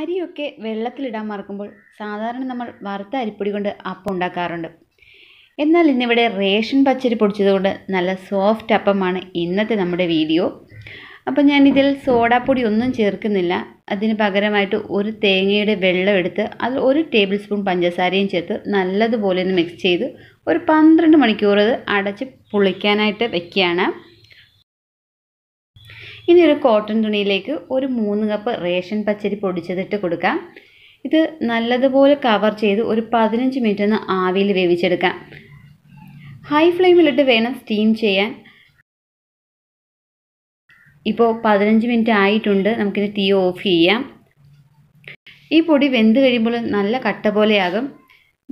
അരിയൊക്കെ വെള്ളത്തിലിടാൻ മറക്കുമ്പോൾ സാധാരണ നമ്മൾ വറുത്ത അരിപ്പൊടി കൊണ്ട് അപ്പം ഉണ്ടാക്കാറുണ്ട് എന്നാൽ ഇന്നിവിടെ റേഷൻ പച്ചരി പൊടിച്ചതുകൊണ്ട് നല്ല സോഫ്റ്റ് അപ്പമാണ് ഇന്നത്തെ നമ്മുടെ വീഡിയോ അപ്പം ഞാനിതിൽ സോഡാപ്പൊടി ഒന്നും ചേർക്കുന്നില്ല അതിന് പകരമായിട്ട് ഒരു തേങ്ങയുടെ വെള്ളം എടുത്ത് അതിൽ ഒരു ടേബിൾ സ്പൂൺ പഞ്ചസാരയും ചേർത്ത് നല്ലതുപോലെ ഒന്ന് മിക്സ് ചെയ്ത് ഒരു പന്ത്രണ്ട് മണിക്കൂർ അത് അടച്ച് പൊളിക്കാനായിട്ട് വെക്കുകയാണ് ഇനി ഒരു കോട്ടൺ തുണിയിലേക്ക് ഒരു മൂന്ന് കപ്പ് റേഷൻ പച്ചരി പൊടിച്ചതിട്ട് കൊടുക്കാം ഇത് നല്ലതുപോലെ കവർ ചെയ്ത് ഒരു പതിനഞ്ച് മിനിറ്റ് ഒന്ന് ആവിയിൽ വേവിച്ചെടുക്കാം ഹൈ ഫ്ലെയിമിലിട്ട് വേണം സ്റ്റീം ചെയ്യാൻ ഇപ്പോൾ പതിനഞ്ച് മിനിറ്റ് ആയിട്ടുണ്ട് നമുക്കിത് തീ ഓഫ് ചെയ്യാം ഈ പൊടി വെന്ത് കഴിയുമ്പോൾ നല്ല കട്ട പോലെയാകും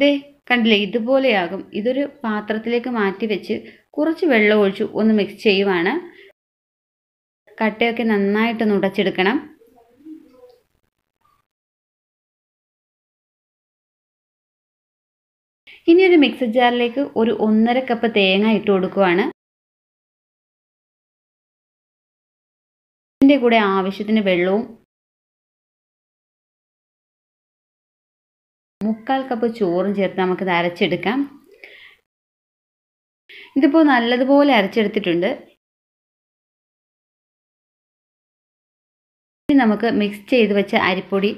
ദേ കണ്ടില്ലേ ഇതുപോലെയാകും ഇതൊരു പാത്രത്തിലേക്ക് മാറ്റി വെച്ച് കുറച്ച് വെള്ളം ഒഴിച്ച് ഒന്ന് മിക്സ് ചെയ്യുവാണ് കട്ടയൊക്കെ നന്നായിട്ട് നുടച്ചെടുക്കണം ഇനി ഒരു മിക്സർ ജാറിലേക്ക് ഒരു ഒന്നര കപ്പ് തേങ്ങ ഇട്ട് കൊടുക്കുവാണ് ഇതിൻ്റെ കൂടെ ആവശ്യത്തിന് വെള്ളവും മുക്കാൽ കപ്പ് ചോറും ചേർത്ത് നമുക്കിത് അരച്ചെടുക്കാം ഇതിപ്പോൾ നല്ലതുപോലെ അരച്ചെടുത്തിട്ടുണ്ട് ഇനി നമുക്ക് മിക്സ് ചെയ്ത് വെച്ച അരിപ്പൊടി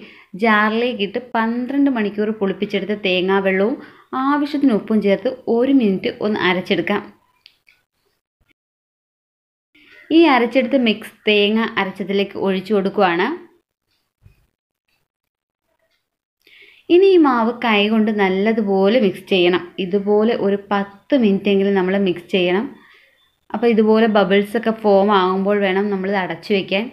ജാറിലേക്കിട്ട് പന്ത്രണ്ട് മണിക്കൂർ പുളിപ്പിച്ചെടുത്ത വെള്ളവും ആവശ്യത്തിന് ഉപ്പും ചേർത്ത് ഒരു മിനിറ്റ് ഒന്ന് അരച്ചെടുക്കാം ഈ അരച്ചെടുത്ത മിക്സ് തേങ്ങ അരച്ചതിലേക്ക് ഒഴിച്ചു കൊടുക്കുകയാണ് ഇനി ഈ മാവ് കൈകൊണ്ട് നല്ലതുപോലെ മിക്സ് ചെയ്യണം ഇതുപോലെ ഒരു പത്ത് എങ്കിലും നമ്മൾ മിക്സ് ചെയ്യണം അപ്പോൾ ഇതുപോലെ ബബിൾസൊക്കെ ഫോം ആകുമ്പോൾ വേണം നമ്മൾ അടച്ചു വയ്ക്കാൻ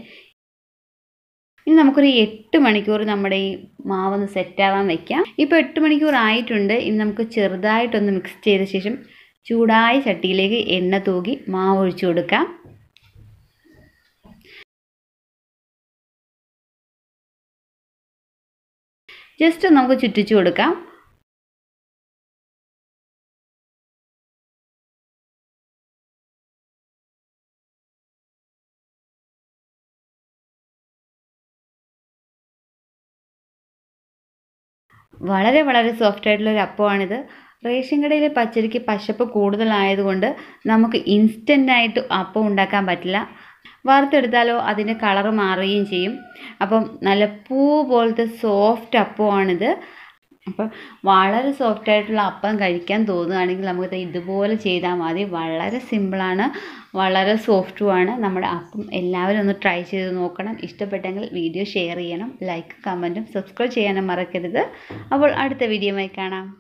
ഇനി നമുക്കൊരു എട്ട് മണിക്കൂർ നമ്മുടെ ഈ മാവൊന്ന് സെറ്റാവാൻ വെക്കാം ഇപ്പോൾ എട്ട് മണിക്കൂർ ആയിട്ടുണ്ട് ഇനി നമുക്ക് ചെറുതായിട്ടൊന്ന് മിക്സ് ചെയ്ത ശേഷം ചൂടായ ചട്ടിയിലേക്ക് എണ്ണ തൂകി മാവ് ഒഴിച്ചു കൊടുക്കാം ജസ്റ്റ് നമുക്ക് ചുറ്റിച്ചു കൊടുക്കാം വളരെ വളരെ സോഫ്റ്റ് ആയിട്ടുള്ള ഒരു അപ്പമാണിത് റേഷൻ കടയിലെ പച്ചരിക്ക് പശപ്പ് കൂടുതലായതുകൊണ്ട് നമുക്ക് ഇൻസ്റ്റൻ്റായിട്ട് അപ്പം ഉണ്ടാക്കാൻ പറ്റില്ല വറുത്തെടുത്താലോ അതിൻ്റെ കളർ മാറുകയും ചെയ്യും അപ്പം നല്ല പൂ പോലത്തെ സോഫ്റ്റ് അപ്പമാണിത് അപ്പം വളരെ സോഫ്റ്റ് ആയിട്ടുള്ള അപ്പം കഴിക്കാൻ തോന്നുകയാണെങ്കിൽ നമുക്ക് ഇതുപോലെ ചെയ്താൽ മതി വളരെ സിമ്പിളാണ് വളരെ സോഫ്റ്റുമാണ് നമ്മുടെ അപ്പം എല്ലാവരും ഒന്ന് ട്രൈ ചെയ്ത് നോക്കണം ഇഷ്ടപ്പെട്ടെങ്കിൽ വീഡിയോ ഷെയർ ചെയ്യണം ലൈക്ക് കമൻറ്റും സബ്സ്ക്രൈബ് ചെയ്യാനും മറക്കരുത് അപ്പോൾ അടുത്ത വീഡിയോ കാണാം